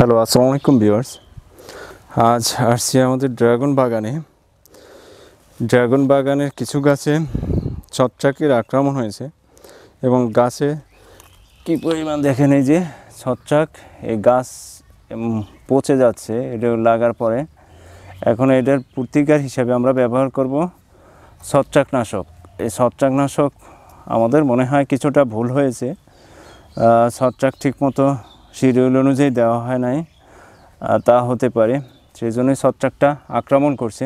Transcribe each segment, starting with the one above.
hello আসসালামু আলাইকুম viewers আজ আসছি আমাদের ড্রাগন বাগানে ড্রাগন বাগানের কিছু গাছে ছত্রাকের আক্রমণ হয়েছে এবং গাছে কি পরিমাণ দেখে এই যে ছত্রাক এই গাছ পচে যাচ্ছে এটা লাগার পরে এখন এটার প্রতিকার হিসাবে আমরা ব্যবহার করব ছত্রাকনাশক এই ছত্রাকনাশক আমাদের মনে হয় কিছুটা ভুল হয়েছে ছত্রাক মতো শিডিউল অনুযায়ী দেওয়া হয় নাই তা হতে পারে সেই জন্যই ছত্রাকটা আক্রমণ করছে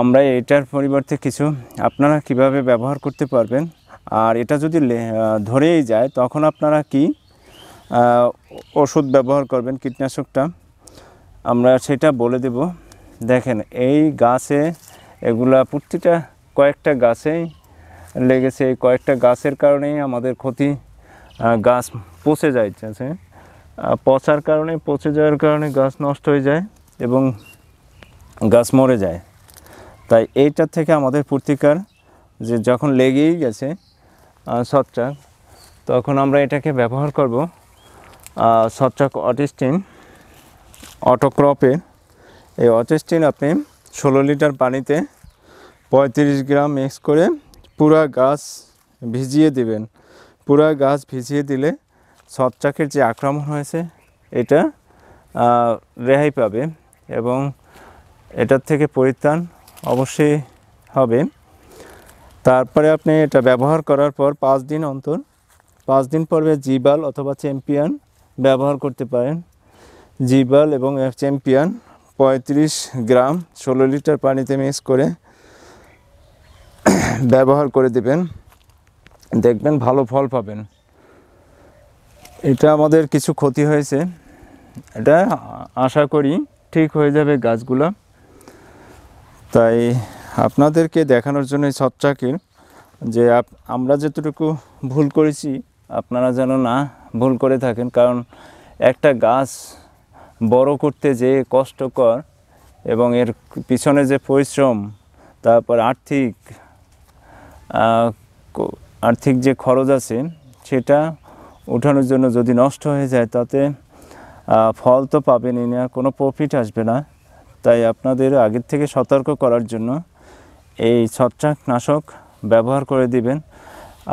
আমরা এটার পরিবর্তে কিছু আপনারা কিভাবে ব্যবহার করতে পারবেন আর এটা যদি ধরেই যায় তখন আপনারা কি ওষুধ ব্যবহার করবেন কীটনাশকটা আমরা সেটা বলে দেব দেখেন এই গাছে এগুলা প্রতিটা কয়েকটা গাছেই লেগেছে এই কয়েকটা গাছের কারণেই আমাদের ক্ষতি গাছ পচে যাইতেছে পচার কারণে পচে যাওয়ার কারণে গাছ নষ্ট হয়ে যায় এবং গাছ মরে যায় তাই এইটার থেকে আমাদের প্রতিকার যে যখন লেগেই গেছে ছত্রাক তখন আমরা এটাকে ব্যবহার করব সবটাক অটিস্টিন অটোক্রপের এই অটিস্টিন আপনি ষোলো লিটার পানিতে পঁয়ত্রিশ গ্রাম মিক্স করে পুরা গাছ ভিজিয়ে দিবেন পুরো গাছ ভিজিয়ে দিলে ছত্রাকের যে আক্রমণ হয়েছে এটা রেহাই পাবে এবং এটার থেকে পরিত্রাণ অবশ্যই হবে তারপরে আপনি এটা ব্যবহার করার পর পাঁচ দিন অন্তর পাঁচ দিন পর্বে জিবাল অথবা চ্যাম্পিয়ন ব্যবহার করতে পারেন জিবাল এবং চ্যাম্পিয়ন পঁয়ত্রিশ গ্রাম ষোলো লিটার পানিতে মিক্স করে ব্যবহার করে দেবেন দেখবেন ভালো ফল পাবেন এটা আমাদের কিছু ক্ষতি হয়েছে এটা আশা করি ঠিক হয়ে যাবে গাছগুলো তাই আপনাদেরকে দেখানোর জন্য সবচাকের যে আমরা যতটুকু ভুল করেছি আপনারা যেন না ভুল করে থাকেন কারণ একটা গাছ বড় করতে যে কষ্টকর এবং এর পিছনে যে পরিশ্রম তারপর আর্থিক আর্থিক যে খরচ আছে সেটা ওঠানোর জন্য যদি নষ্ট হয়ে যায় তাতে ফল তো পাবেনই না কোনো প্রফিট আসবে না তাই আপনাদের আগের থেকে সতর্ক করার জন্য এই ছত্রাকনাশক ব্যবহার করে দিবেন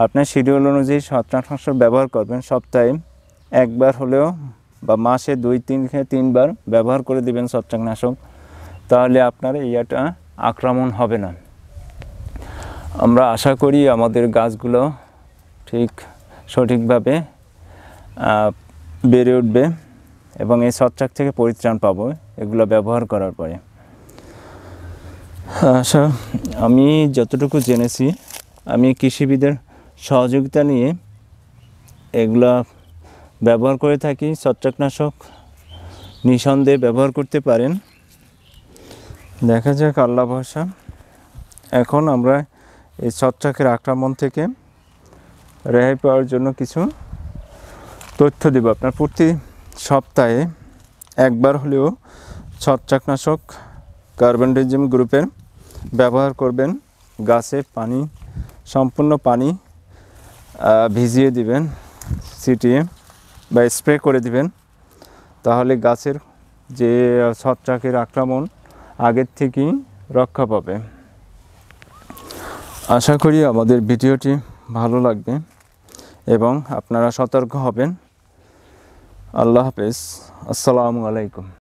আপনার শিডিউল অনুযায়ী ছত্রাকনাশক ব্যবহার করবেন সপ্তাহে একবার হলেও বা মাসে দুই তিন তিনবার ব্যবহার করে দিবেন ছত্রাকনাশক তাহলে আপনার ইয়াটা আক্রমণ হবে না আমরা আশা করি আমাদের গাছগুলো ঠিক সঠিকভাবে বেড়ে উঠবে এবং এই সচ্চাক থেকে পরিত্রাণ পাবো এগুলো ব্যবহার করার পরে আশা আচ্ছা, আমি যতটুকু জেনেছি আমি কৃষিবিদের সহযোগিতা নিয়ে এগুলো ব্যবহার করে থাকি সচ্চাকনাশক নিঃসন্দেহে ব্যবহার করতে পারেন দেখা যাক আল্লাহ ভরসা এখন আমরা এই ছত্রাকের আক্রমণ থেকে রেহাই পাওয়ার জন্য কিছু তথ্য দেব আপনার প্রতি সপ্তাহে একবার হলেও ছত্রাকনাশক কার্বনডিজিম গ্রুপের ব্যবহার করবেন গাছে পানি সম্পূর্ণ পানি ভিজিয়ে দিবেন ছিটিয়ে বা স্প্রে করে দিবেন তাহলে গাছের যে ছত্রাকের আক্রমণ আগের থেকেই রক্ষা পাবে আশা করি আমাদের ভিডিওটি ভালো লাগবে এবং আপনারা সতর্ক হবেন আল্লাহ হাফেজ আসসালামু আলাইকুম